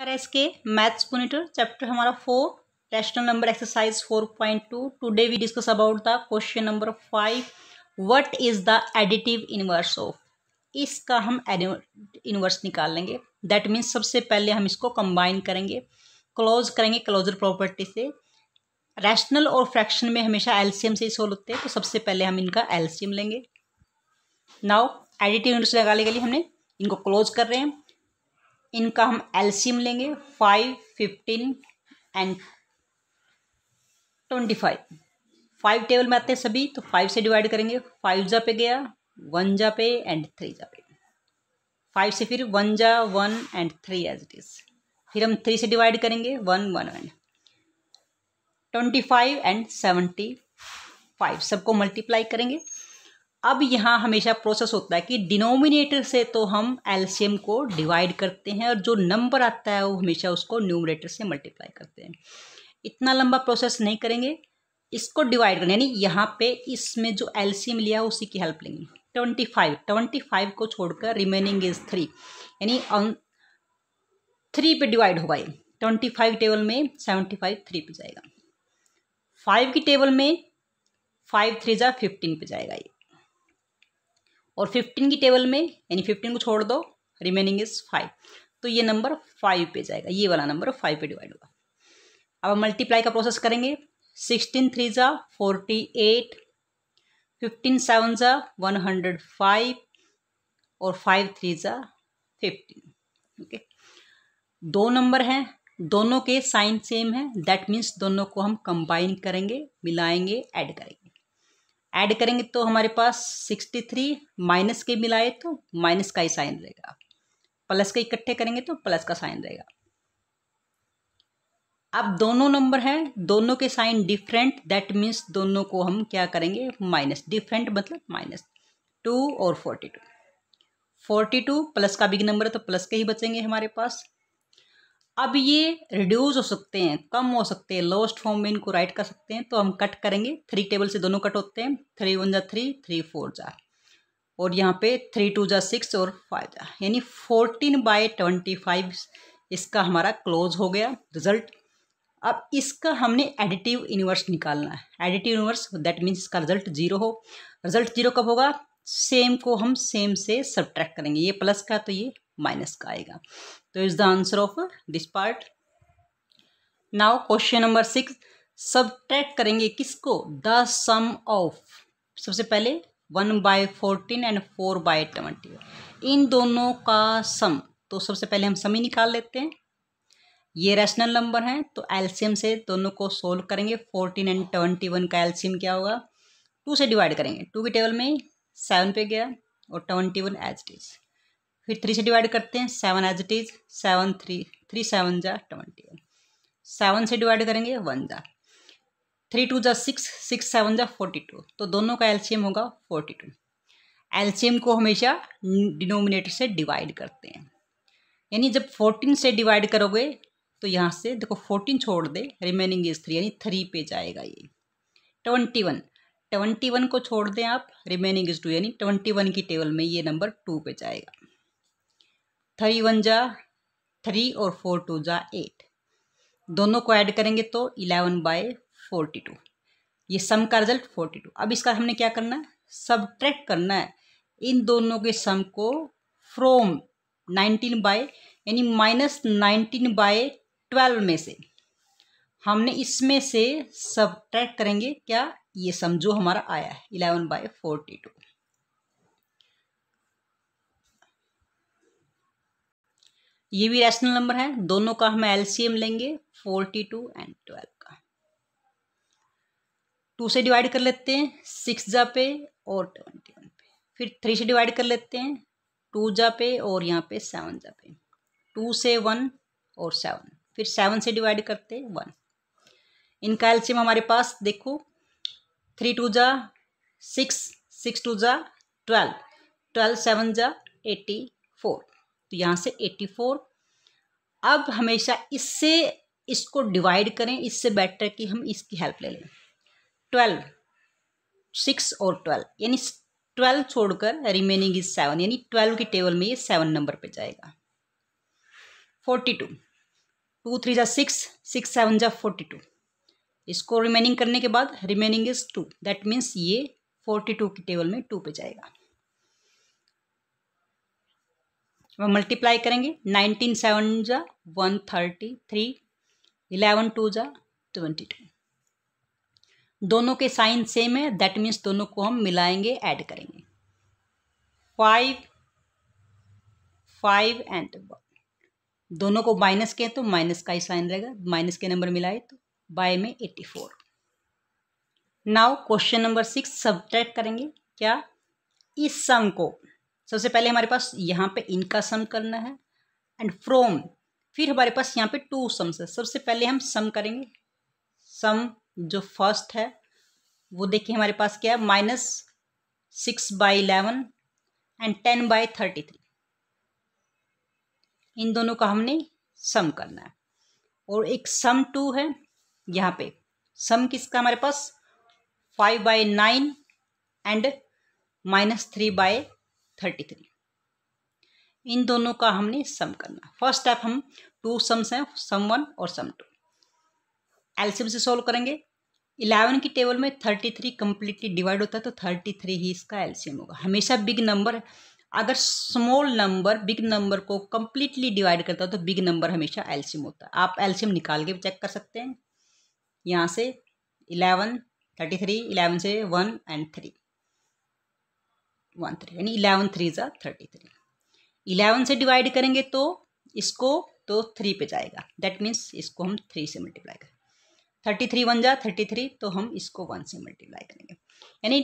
are S के maths monitor chapter हमारा four rational number exercise four point two today we discuss about the question number five what is the additive inverse of इसका हम inverse निकाल लेंगे that means सबसे पहले हम इसको कंबाइन करेंगे क्लोज करेंगे क्लोजर प्रॉपर्टी से रैशनल और फ्रैक्शन में हमेशा एल्सियम से ही सोल्व होते हैं तो सबसे पहले हम इनका एल्सियम लेंगे नाउ एडिटिव इनवर्स निकालने के लिए हमने इनको क्लोज कर रहे हैं इनका हम एल्सियम लेंगे five fifteen and twenty five five table में आते हैं सभी तो फाइव से डिवाइड करेंगे फाइव जा पे गया वन जा पे एंड थ्री जा पे फाइव से फिर वन जा one and three as it is फिर हम थ्री से डिवाइड करेंगे one one and twenty five and seventy five सबको मल्टीप्लाई करेंगे अब यहाँ हमेशा प्रोसेस होता है कि डिनोमिनेटर से तो हम एल्शियम को डिवाइड करते हैं और जो नंबर आता है वो हमेशा उसको न्यूमरेटर से मल्टीप्लाई करते हैं इतना लंबा प्रोसेस नहीं करेंगे इसको डिवाइड करना यानी यहाँ पे इसमें जो एल्शियम लिया उसी की हेल्प लेंगे ट्वेंटी फाइव ट्वेंटी फाइव को छोड़कर रिमेनिंग इज थ्री यानी थ्री अं, पे डिवाइड होगा ये ट्वेंटी फाइव टेबल में सेवेंटी फाइव थ्री पे जाएगा फाइव की टेबल में फाइव थ्री जा फिफ्टीन पे जाएगा ये और फिफ्टीन की टेबल में यानी फिफ्टीन को छोड़ दो रिमेनिंग इज फाइव तो ये नंबर फाइव पे जाएगा ये वाला नंबर फाइव पे डिवाइड होगा अब हम मल्टीप्लाई का प्रोसेस करेंगे सिक्सटीन थ्री ज़ा फोर्टी एट फिफ्टीन सेवन ज़ा वन हंड्रेड फाइव और फाइव थ्री ज़ा फिफ्टीन ओके दो नंबर हैं दोनों के साइन सेम है दैट मीन्स दोनों को हम कंबाइन करेंगे मिलाएंगे ऐड करेंगे ऐड करेंगे तो हमारे पास सिक्सटी थ्री माइनस के मिलाए तो माइनस का ही साइन रहेगा प्लस के इकट्ठे करेंगे तो प्लस का साइन रहेगा अब दोनों नंबर हैं दोनों के साइन डिफरेंट दैट मीन्स दोनों को हम क्या करेंगे माइनस डिफरेंट मतलब माइनस टू और forty two forty two plus का बिग नंबर है तो प्लस के ही बचेंगे हमारे पास अब ये रिड्यूस हो सकते हैं कम हो सकते हैं लोस्ट फॉर्म में इनको राइट कर सकते हैं तो हम कट करेंगे थ्री टेबल से दोनों कट होते हैं थ्री वन जा थ्री थ्री फोर जा और यहाँ पे थ्री टू जा सिक्स और फाइव जा यानी फोर्टीन बाय ट्वेंटी फाइव इसका हमारा क्लोज हो गया रिजल्ट अब इसका हमने एडिटिव यूनिवर्स निकालना है एडिटिव यूनिवर्स दैट मीन्स इसका रिजल्ट जीरो हो रिजल्ट जीरो कब होगा सेम को हम सेम से सब्ट्रैक्ट करेंगे ये प्लस का तो ये माइनस का आएगा तो is the answer of this part now question number six track करेंगे किसको द सम ऑफ सबसे पहले one by fourteen and four by twenty इन दोनों का सम तो सबसे पहले हम सम ही निकाल लेते हैं ये रैशनल नंबर हैं तो एल्सियम से दोनों को सोल्व करेंगे फोर्टीन एंड ट्वेंटी वन का एल्सियम क्या होगा टू से डिवाइड करेंगे टू के टेबल में सेवन पे गया और ट्वेंटी वन एज इज फिर थ्री से डिवाइड करते हैं seven as it is seven three three seven जा ट्वेंटी वन सेवन से डिवाइड करेंगे वन जा थ्री टू जा सिक्स सिक्स सेवन जा फोर्टी टू तो दोनों का एल्शियम होगा फोर्टी टू एल्शियम को हमेशा डिनोमिनेटर से डिवाइड करते हैं यानी जब फोर्टीन से डिवाइड करोगे तो यहाँ से देखो फोर्टीन छोड़ दे रिमेनिंग इज थ्री यानी थ्री पे जाएगा ये ट्वेंटी वन ट्वेंटी वन को छोड़ दें आप रिमेनिंग इज टू यानी ट्वेंटी वन की टेबल में ये नंबर टू पे जाएगा थ्री वन जा थ्री और फोर टू जा एट दोनों को ऐड करेंगे तो इलेवन बाय फोर्टी टू ये सम का रिजल्ट फोर्टी टू अब इसका हमने क्या करना है ट्रैक करना है इन दोनों के सम को फ्रोम नाइनटीन बाय यानी माइनस नाइनटीन बाय ट्वेल्व में से हमने इसमें से ट्रैक करेंगे क्या ये सम जो हमारा आया है इलेवन बाय फोर्टी टू ये भी रैशनल नंबर है दोनों का हम एलसीएम लेंगे फोर्टी टू एंड ट्वेल्व का टू से डिवाइड कर लेते हैं सिक्स जा पे और ट्वेंटी वन पे फिर थ्री से डिवाइड कर लेते हैं टू जा पे और यहाँ पे सेवन जा पे टू से वन और सेवन फिर सेवन से डिवाइड करते हैं वन इनका एलसीएम हमारे पास देखो थ्री टू जा सिक्स सिक्स टू जा ट्वेल्व ट्वेल्व सेवन जा एटी फोर तो यहाँ से एट्टी फोर अब हमेशा इससे इसको डिवाइड करें इससे बेटर कि हम इसकी हेल्प ले लें ट्वेल्व सिक्स और ट्वेल्व यानी ट्वेल्व छोड़कर रिमेनिंग इज सेवन यानी ट्वेल्व की टेबल में ये सेवन नंबर पे जाएगा फोर्टी टू टू थ्री जा सिक्स सिक्स सेवन जा फोर्टी टू इसको रिमेनिंग करने के बाद remaining is two that means ये फोर्टी टू की टेबल में टू पे जाएगा मल्टीप्लाई करेंगे नाइनटीन सेवन जा one thirty three eleven two जा ट्वेंटी टू दोनों के साइन सेम है दैट मीन्स दोनों को हम मिलाएंगे ऐड करेंगे फाइव फाइव एंड वन दोनों को माइनस के तो माइनस का ही साइन रहेगा माइनस के नंबर मिलाए तो बाय में eighty four now question number six subtract करेंगे क्या इस सम को सबसे पहले हमारे पास यहाँ पे इनका सम करना है एंड फ्रोम फिर हमारे पास यहाँ पे टू सम्स है सबसे पहले हम सम करेंगे सम जो फर्स्ट है वो देखिए हमारे पास क्या है minus six by eleven and ten by thirty three इन दोनों का हमने सम करना है और एक सम टू है यहाँ पे सम किसका हमारे पास five by nine and minus three by thirty three इन दोनों का हमने सम करना फर्स्ट स्टेप हम टू सम्स हैं सम वन और सम टू एलसीएम से सोल्व करेंगे इलेवन की टेबल में थर्टी थ्री कम्प्लीटली डिवाइड होता है तो थर्टी थ्री ही इसका एलसीएम होगा हमेशा बिग नंबर अगर स्मॉल नंबर बिग नंबर को कम्प्लीटली डिवाइड करता है तो बिग नंबर हमेशा एलसीएम होता है आप एलसीएम निकाल के भी चेक कर सकते हैं यहाँ से इलेवन थर्टी थ्री इलेवन से one and three one three यानी इलेवन थ्री ज़ा थर्टी थ्री इलेवन से डिवाइड करेंगे तो इसको तो थ्री पे जाएगा दैट मीन्स इसको हम थ्री से मल्टीप्लाई करें थर्टी थ्री वन जा थर्टी थ्री तो हम इसको वन से मल्टीप्लाई करेंगे यानी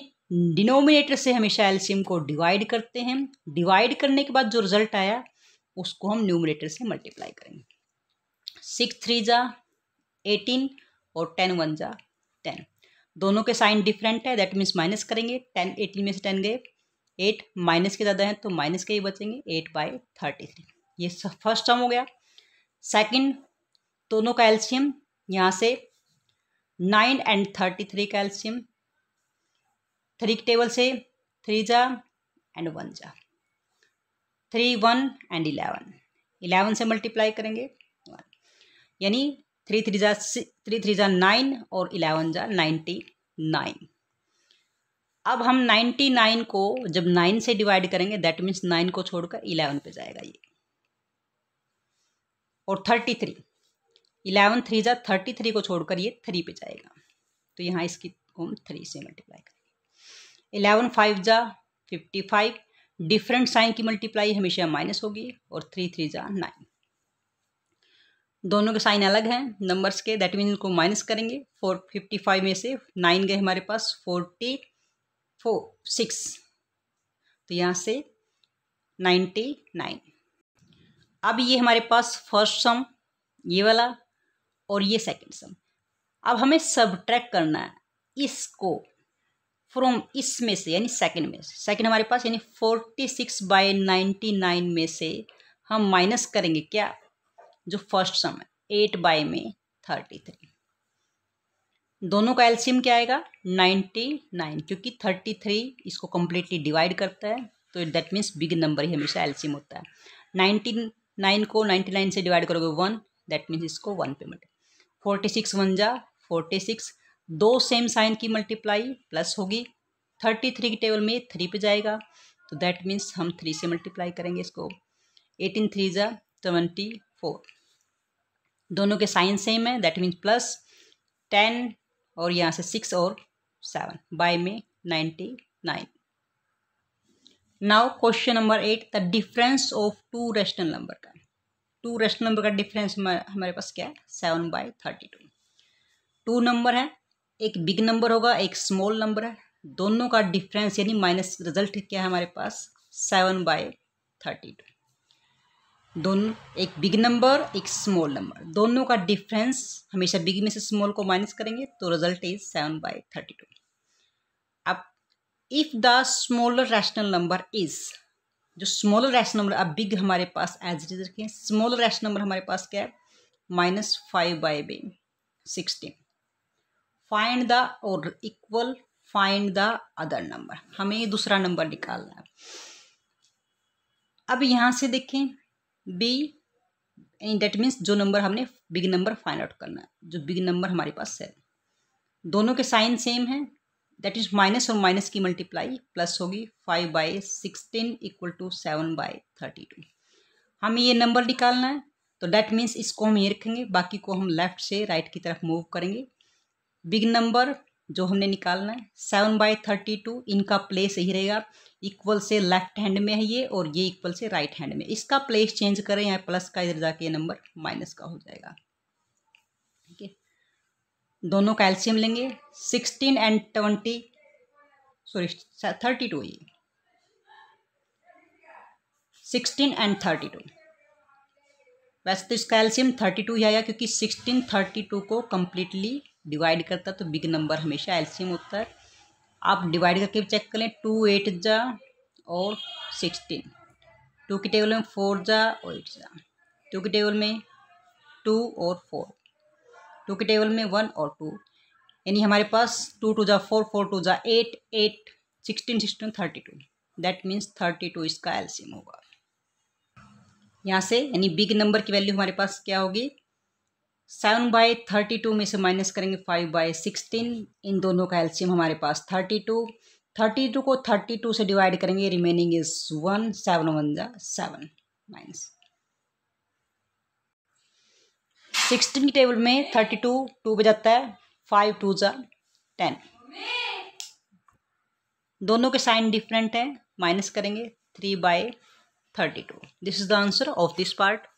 डिनोमिनेटर से हमेशा एल्शियम को डिवाइड करते हैं डिवाइड करने के बाद जो रिजल्ट आया उसको हम न्यूमिनेटर से मल्टीप्लाई करेंगे सिक्स थ्री जा एटीन और टेन वन जा टेन दोनों के साइन डिफरेंट है दैट मीन्स माइनस करेंगे टेन एटीन में से टेन गए एट माइनस के ज़्यादा हैं तो माइनस के ही बचेंगे एट बाई थर्टी थ्री ये फर्स्ट टर्म हो गया सेकंड दोनों का एल्शियम यहाँ से नाइन एंड थर्टी थ्री का एल्शियम थ्री टेबल से थ्री जा एंड वन जा three one and eleven eleven से मल्टीप्लाई करेंगे यानी थ्री थ्री जा थ्री थ्री जा नाइन और इलेवन जा नाइन्टी नाइन अब हम नाइन्टी नाइन को जब नाइन से डिवाइड करेंगे दैट मीन्स नाइन को छोड़कर इलेवन पे जाएगा ये और थर्टी थ्री इलेवन थ्री जा थर्टी थ्री को छोड़कर ये थ्री पे जाएगा तो यहाँ इसकी को हम थ्री से मल्टीप्लाई करेंगे इलेवन फाइव जा फिफ्टी फाइव डिफरेंट साइन की मल्टीप्लाई हमेशा माइनस होगी और थ्री थ्री जा नाइन दोनों के साइन अलग हैं नंबर्स के दैट मीन इनको माइनस करेंगे फोर फिफ्टी फाइव में से नाइन गए हमारे पास फोर्टी फोर सिक्स तो यहाँ से नाइन्टी नाइन अब ये हमारे पास फर्स्ट सम ये वाला और ये सेकंड सम अब हमें सब करना है इसको फ्रॉम इसमें से यानी सेकंड में से सेकेंड हमारे पास यानी forty six by ninety nine में से हम माइनस करेंगे क्या जो फर्स्ट सम है एट बाई में थर्टी थ्री दोनों का एल्शियम क्या आएगा नाइन्टी नाइन क्योंकि थर्टी थ्री इसको कम्प्लीटली डिवाइड करता है तो दैट मीन्स बिग नंबर ही हमेशा एल्शियम होता है नाइन्टी नाइन को नाइन्टी नाइन से डिवाइड करोगे वन दैट मीन्स इसको वन पे फोर्टी सिक्स वन जा फोर्टी सिक्स दो सेम साइन की मल्टीप्लाई प्लस होगी थर्टी थ्री की टेबल में थ्री पे जाएगा तो दैट मीन्स हम थ्री से मल्टीप्लाई करेंगे इसको एटीन थ्री जा ट्वेंटी फोर दोनों के साइन सेम है दैट मीन्स प्लस टेन और यहाँ से सिक्स और सेवन बाय में ninety nine now question number eight the difference of two rational number का टू रेशनल नंबर का डिफरेंस हमारे पास क्या है seven by thirty two two number है एक बिग नंबर होगा एक स्मॉल नंबर है दोनों का डिफरेंस यानी माइनस रिजल्ट क्या है हमारे पास सेवन बाई थर्टी टू दोनों एक बिग नंबर एक स्मॉल नंबर दोनों का डिफरेंस हमेशा बिग में से स्मॉल को माइनस करेंगे तो result is seven by thirty two अब if the smaller rational number is जो स्मॉलर रैशनल नंबर अब बिग हमारे पास एज इट इज रखें स्मॉलर रैशनल नंबर हमारे पास क्या है minus five by B sixteen find the और equal find the other number हमें दूसरा नंबर निकालना है अब यहाँ से देखें बी डेट मीन्स जो नंबर हमने बिग नंबर फाइंड आउट करना है जो बिग नंबर हमारे पास है दोनों के साइन सेम है दैट इज माइनस और माइनस की मल्टीप्लाई प्लस होगी five by sixteen equal to seven by thirty two हमें ये नंबर निकालना है तो डैट मीन्स इसको हम ये रखेंगे बाकी को हम लेफ्ट से राइट right की तरफ मूव करेंगे बिग नंबर जो हमने निकालना है सेवन बाई थर्टी टू इनका प्लेस यही रहेगा इक्वल से लेफ्ट हैंड में है ये और ये इक्वल से राइट right हैंड में इसका प्लेस चेंज करें यहाँ प्लस का इधर जाके नंबर माइनस का हो जाएगा ठीक है दोनों का एल्शियम लेंगे sixteen and twenty sorry thirty two ये सिक्सटीन एंड थर्टी टू वैसे तो इसका एल्शियम थर्टी टू ही आया क्योंकि सिक्सटीन थर्टी टू को कम्प्लीटली डिवाइड करता है तो बिग नंबर हमेशा एलसीएम होता है आप डिवाइड करके भी चेक करें टू एट जा और सिक्सटीन टू के टेबल में फोर जा और एट जा टू के टेबल में टू और फोर टू के टेबल में वन और टू यानी हमारे पास टू टू जा फोर फोर टू जा eight eight sixteen sixteen thirty two that means thirty two इसका एल्शियम होगा यहाँ से यानी बिग नंबर की वैल्यू हमारे पास क्या होगी सेवन बाई थर्टी टू में से माइनस करेंगे फाइव बाई सिक्सटीन इन दोनों का एल्शियम हमारे पास थर्टी टू थर्टी टू को थर्टी टू से डिवाइड करेंगे remaining is one seven one जा सेवन माइनस सिक्सटीन की टेबल में थर्टी टू टू बजाता है फाइव टू जा टेन दोनों के साइन डिफरेंट है माइनस करेंगे three by thirty two this is the answer of this part